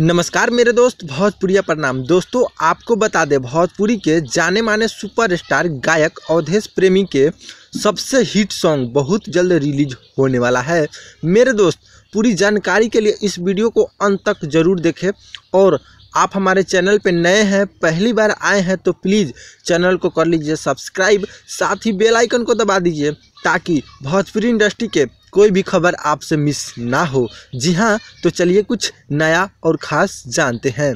नमस्कार मेरे दोस्त भोजपुरिया प्रणाम दोस्तों आपको बता दें भोजपुरी के जाने माने सुपरस्टार गायक अवधेश प्रेमी के सबसे हिट सॉन्ग बहुत जल्द रिलीज होने वाला है मेरे दोस्त पूरी जानकारी के लिए इस वीडियो को अंत तक जरूर देखें और आप हमारे चैनल पर नए हैं पहली बार आए हैं तो प्लीज़ चैनल को कर लीजिए सब्सक्राइब साथ ही बेलाइकन को दबा दीजिए ताकि भोजपुरी इंडस्ट्री के कोई भी खबर आपसे मिस ना हो जी हाँ तो चलिए कुछ नया और ख़ास जानते हैं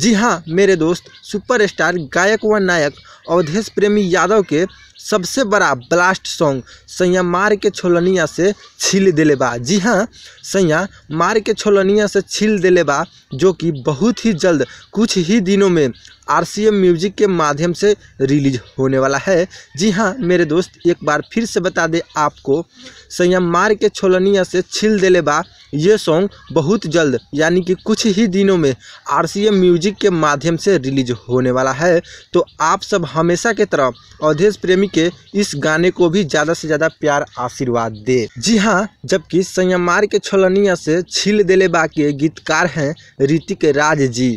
जी हाँ मेरे दोस्त सुपरस्टार गायक व नायक अवधेश प्रेमी यादव के सबसे बड़ा ब्लास्ट सॉन्ग सैया मार के छोलनिया से छील दिले बा जी हाँ सैया मार के छोलनिया से छील दिले बा जो कि बहुत ही जल्द कुछ ही दिनों में आर म्यूजिक के माध्यम से रिलीज होने वाला है जी हाँ मेरे दोस्त एक बार फिर से बता दे आपको संयम मार के छोलनिया से छिल दे बा ये सॉन्ग बहुत जल्द यानी कि कुछ ही दिनों में आर म्यूजिक के माध्यम से रिलीज होने वाला है तो आप सब हमेशा के तरह अवधेश प्रेमी के इस गाने को भी ज़्यादा से ज़्यादा प्यार आशीर्वाद दे जी हाँ जबकि संयम मार के छोलनिया से छिल दे बा के गीतकार हैं ऋतिक राज जी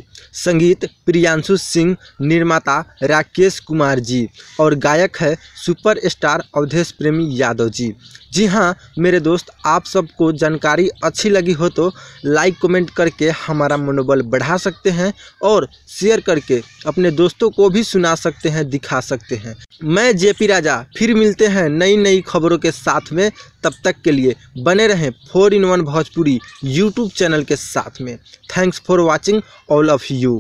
संगीत प्रियांशु सिंह सिंह निर्माता राकेश कुमार जी और गायक है सुपरस्टार अवधेश प्रेमी यादव जी जी हाँ मेरे दोस्त आप सबको जानकारी अच्छी लगी हो तो लाइक कमेंट करके हमारा मनोबल बढ़ा सकते हैं और शेयर करके अपने दोस्तों को भी सुना सकते हैं दिखा सकते हैं मैं जेपी राजा फिर मिलते हैं नई नई खबरों के साथ में तब तक के लिए बने रहें four in one Bhojpuri YouTube channel के साथ में thanks for watching all of you